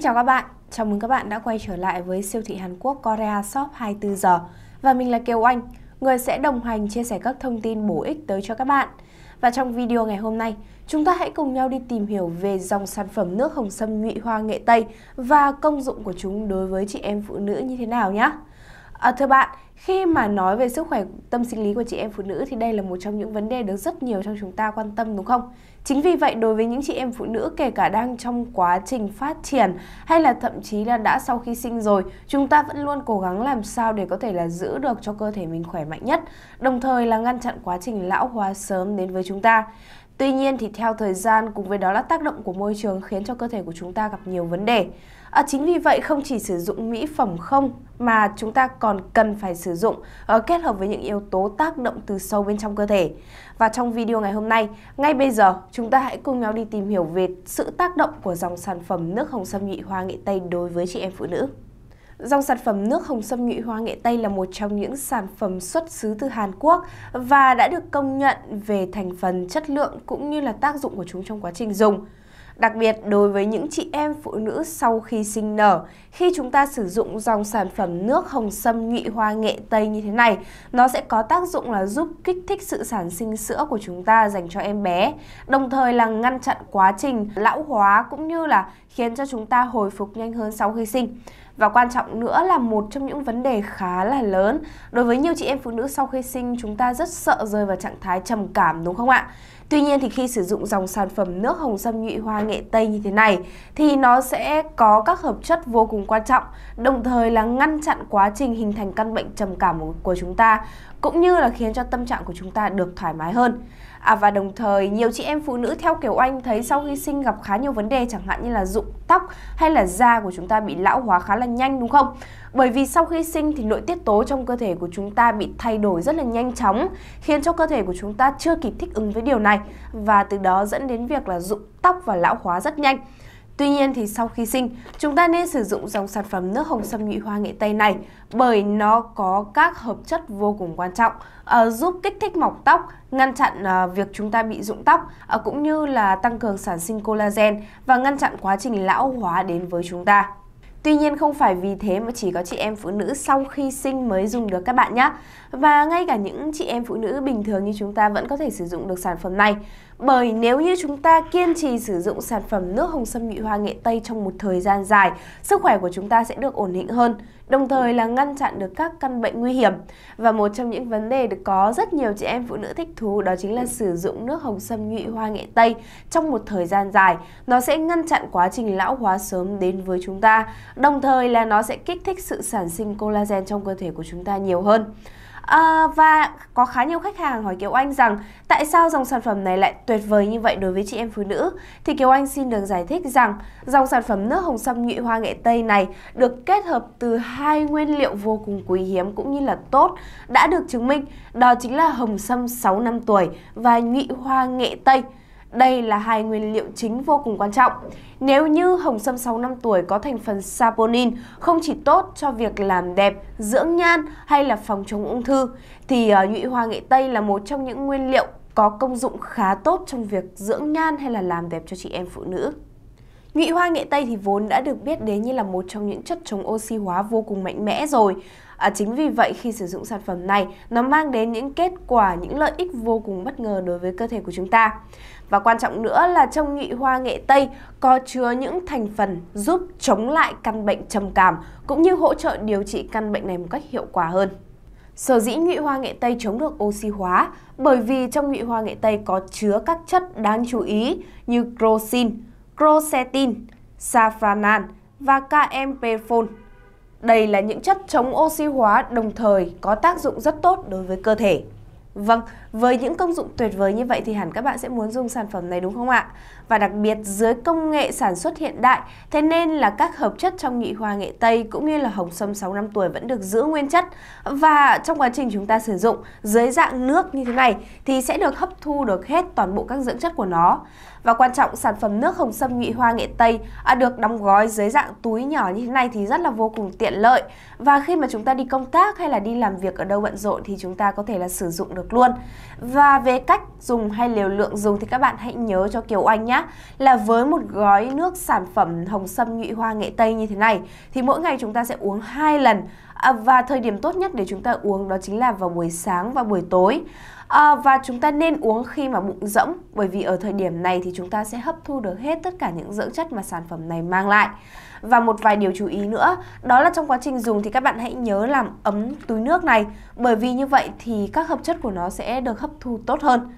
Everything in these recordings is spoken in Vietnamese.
Xin chào các bạn, chào mừng các bạn đã quay trở lại với siêu thị Hàn Quốc Korea Shop 24 giờ và mình là Kiều Anh, người sẽ đồng hành chia sẻ các thông tin bổ ích tới cho các bạn. Và trong video ngày hôm nay, chúng ta hãy cùng nhau đi tìm hiểu về dòng sản phẩm nước hồng sâm nhụy hoa nghệ Tây và công dụng của chúng đối với chị em phụ nữ như thế nào nhé. À, thưa bạn, khi mà nói về sức khỏe tâm sinh lý của chị em phụ nữ thì đây là một trong những vấn đề được rất nhiều trong chúng ta quan tâm đúng không? Chính vì vậy đối với những chị em phụ nữ kể cả đang trong quá trình phát triển hay là thậm chí là đã sau khi sinh rồi, chúng ta vẫn luôn cố gắng làm sao để có thể là giữ được cho cơ thể mình khỏe mạnh nhất, đồng thời là ngăn chặn quá trình lão hóa sớm đến với chúng ta. Tuy nhiên thì theo thời gian cùng với đó là tác động của môi trường khiến cho cơ thể của chúng ta gặp nhiều vấn đề. À, chính vì vậy không chỉ sử dụng mỹ phẩm không mà chúng ta còn cần phải sử dụng uh, kết hợp với những yếu tố tác động từ sâu bên trong cơ thể. Và trong video ngày hôm nay, ngay bây giờ chúng ta hãy cùng nhau đi tìm hiểu về sự tác động của dòng sản phẩm nước hồng sâm nhị hoa nghệ tây đối với chị em phụ nữ. Dòng sản phẩm nước hồng sâm nhụy hoa nghệ Tây là một trong những sản phẩm xuất xứ từ Hàn Quốc và đã được công nhận về thành phần, chất lượng cũng như là tác dụng của chúng trong quá trình dùng. Đặc biệt đối với những chị em phụ nữ sau khi sinh nở, khi chúng ta sử dụng dòng sản phẩm nước hồng sâm nhụy hoa nghệ Tây như thế này, nó sẽ có tác dụng là giúp kích thích sự sản sinh sữa của chúng ta dành cho em bé, đồng thời là ngăn chặn quá trình lão hóa cũng như là khiến cho chúng ta hồi phục nhanh hơn sau khi sinh và quan trọng nữa là một trong những vấn đề khá là lớn đối với nhiều chị em phụ nữ sau khi sinh chúng ta rất sợ rơi vào trạng thái trầm cảm đúng không ạ Tuy nhiên thì khi sử dụng dòng sản phẩm nước hồng sâm nhụy hoa nghệ Tây như thế này thì nó sẽ có các hợp chất vô cùng quan trọng, đồng thời là ngăn chặn quá trình hình thành căn bệnh trầm cảm của chúng ta cũng như là khiến cho tâm trạng của chúng ta được thoải mái hơn. À, và đồng thời nhiều chị em phụ nữ theo kiểu anh thấy sau khi sinh gặp khá nhiều vấn đề chẳng hạn như là rụng tóc hay là da của chúng ta bị lão hóa khá là nhanh đúng không? Bởi vì sau khi sinh thì nội tiết tố trong cơ thể của chúng ta bị thay đổi rất là nhanh chóng khiến cho cơ thể của chúng ta chưa kịp thích ứng với điều này và từ đó dẫn đến việc là rụng tóc và lão hóa rất nhanh. Tuy nhiên thì sau khi sinh, chúng ta nên sử dụng dòng sản phẩm nước hồng sâm nhụy hoa nghệ Tây này bởi nó có các hợp chất vô cùng quan trọng uh, giúp kích thích mọc tóc, ngăn chặn uh, việc chúng ta bị rụng tóc uh, cũng như là tăng cường sản sinh collagen và ngăn chặn quá trình lão hóa đến với chúng ta. Tuy nhiên không phải vì thế mà chỉ có chị em phụ nữ sau khi sinh mới dùng được các bạn nhé. Và ngay cả những chị em phụ nữ bình thường như chúng ta vẫn có thể sử dụng được sản phẩm này. Bởi nếu như chúng ta kiên trì sử dụng sản phẩm nước hồng sâm nhụy hoa nghệ Tây trong một thời gian dài, sức khỏe của chúng ta sẽ được ổn định hơn, đồng thời là ngăn chặn được các căn bệnh nguy hiểm. Và một trong những vấn đề được có rất nhiều chị em phụ nữ thích thú đó chính là sử dụng nước hồng sâm nhụy hoa nghệ Tây trong một thời gian dài. Nó sẽ ngăn chặn quá trình lão hóa sớm đến với chúng ta Đồng thời là nó sẽ kích thích sự sản sinh collagen trong cơ thể của chúng ta nhiều hơn. À, và có khá nhiều khách hàng hỏi Kiều Anh rằng tại sao dòng sản phẩm này lại tuyệt vời như vậy đối với chị em phụ nữ thì Kiều Anh xin được giải thích rằng dòng sản phẩm nước hồng sâm nhụy hoa nghệ Tây này được kết hợp từ hai nguyên liệu vô cùng quý hiếm cũng như là tốt đã được chứng minh đó chính là hồng sâm 6 năm tuổi và nhụy hoa nghệ Tây đây là hai nguyên liệu chính vô cùng quan trọng. Nếu như hồng sâm 6 năm tuổi có thành phần saponin không chỉ tốt cho việc làm đẹp, dưỡng nhan hay là phòng chống ung thư, thì ờ, nhụy hoa nghệ Tây là một trong những nguyên liệu có công dụng khá tốt trong việc dưỡng nhan hay là làm đẹp cho chị em phụ nữ. Nhụy hoa nghệ Tây thì vốn đã được biết đến như là một trong những chất chống oxy hóa vô cùng mạnh mẽ rồi. À, chính vì vậy khi sử dụng sản phẩm này nó mang đến những kết quả, những lợi ích vô cùng bất ngờ đối với cơ thể của chúng ta. Và quan trọng nữa là trong nhụy hoa nghệ Tây có chứa những thành phần giúp chống lại căn bệnh trầm cảm cũng như hỗ trợ điều trị căn bệnh này một cách hiệu quả hơn. Sở dĩ nhụy hoa nghệ Tây chống được oxy hóa bởi vì trong nhụy hoa nghệ Tây có chứa các chất đáng chú ý như crocin, crocetin, safranan và kmperfol. Đây là những chất chống oxy hóa đồng thời có tác dụng rất tốt đối với cơ thể. Vâng, với những công dụng tuyệt vời như vậy thì hẳn các bạn sẽ muốn dùng sản phẩm này đúng không ạ? Và đặc biệt dưới công nghệ sản xuất hiện đại, thế nên là các hợp chất trong nhị hoa nghệ Tây cũng như là hồng sâm 6 năm tuổi vẫn được giữ nguyên chất. Và trong quá trình chúng ta sử dụng dưới dạng nước như thế này thì sẽ được hấp thu được hết toàn bộ các dưỡng chất của nó. Và quan trọng, sản phẩm nước hồng sâm nhụy hoa nghệ Tây được đóng gói dưới dạng túi nhỏ như thế này thì rất là vô cùng tiện lợi. Và khi mà chúng ta đi công tác hay là đi làm việc ở đâu bận rộn thì chúng ta có thể là sử dụng được luôn. Và về cách dùng hay liều lượng dùng thì các bạn hãy nhớ cho Kiều Anh nhé, là với một gói nước sản phẩm hồng sâm nhụy hoa nghệ Tây như thế này thì mỗi ngày chúng ta sẽ uống hai lần. À, và thời điểm tốt nhất để chúng ta uống đó chính là vào buổi sáng và buổi tối à, và chúng ta nên uống khi mà bụng rỗng bởi vì ở thời điểm này thì chúng ta sẽ hấp thu được hết tất cả những dưỡng chất mà sản phẩm này mang lại và một vài điều chú ý nữa đó là trong quá trình dùng thì các bạn hãy nhớ làm ấm túi nước này bởi vì như vậy thì các hợp chất của nó sẽ được hấp thu tốt hơn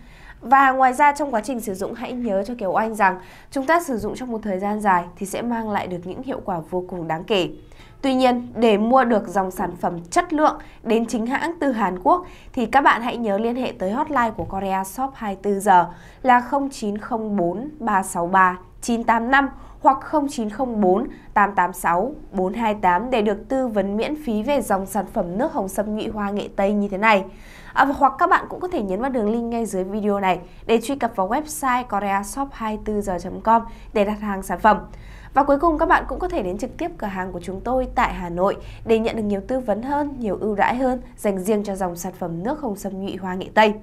và ngoài ra trong quá trình sử dụng hãy nhớ cho Kiều Anh rằng chúng ta sử dụng trong một thời gian dài thì sẽ mang lại được những hiệu quả vô cùng đáng kể. Tuy nhiên, để mua được dòng sản phẩm chất lượng đến chính hãng từ Hàn Quốc thì các bạn hãy nhớ liên hệ tới hotline của Korea Shop 24 giờ là 0904 363 985 hoặc 0904 886 428 để được tư vấn miễn phí về dòng sản phẩm nước hồng sâm nhụy hoa nghệ Tây như thế này. À, hoặc các bạn cũng có thể nhấn vào đường link ngay dưới video này để truy cập vào website koreashop 24 h com để đặt hàng sản phẩm. Và cuối cùng các bạn cũng có thể đến trực tiếp cửa hàng của chúng tôi tại Hà Nội để nhận được nhiều tư vấn hơn, nhiều ưu đãi hơn dành riêng cho dòng sản phẩm nước không xâm nhụy hoa nghệ Tây.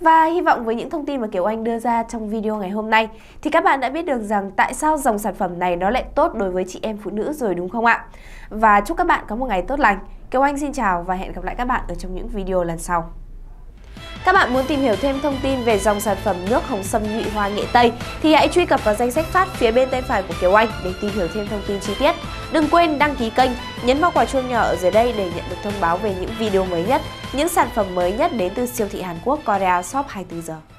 Và hy vọng với những thông tin mà Kiều Anh đưa ra trong video ngày hôm nay thì các bạn đã biết được rằng tại sao dòng sản phẩm này nó lại tốt đối với chị em phụ nữ rồi đúng không ạ? Và chúc các bạn có một ngày tốt lành. Kiều Anh xin chào và hẹn gặp lại các bạn ở trong những video lần sau. Các bạn muốn tìm hiểu thêm thông tin về dòng sản phẩm nước hồng sâm nhụy hoa nghệ Tây thì hãy truy cập vào danh sách phát phía bên tay phải của Kiều Anh để tìm hiểu thêm thông tin chi tiết. Đừng quên đăng ký kênh, nhấn vào quả chuông nhỏ ở dưới đây để nhận được thông báo về những video mới nhất, những sản phẩm mới nhất đến từ siêu thị Hàn Quốc Korea Shop 24 giờ.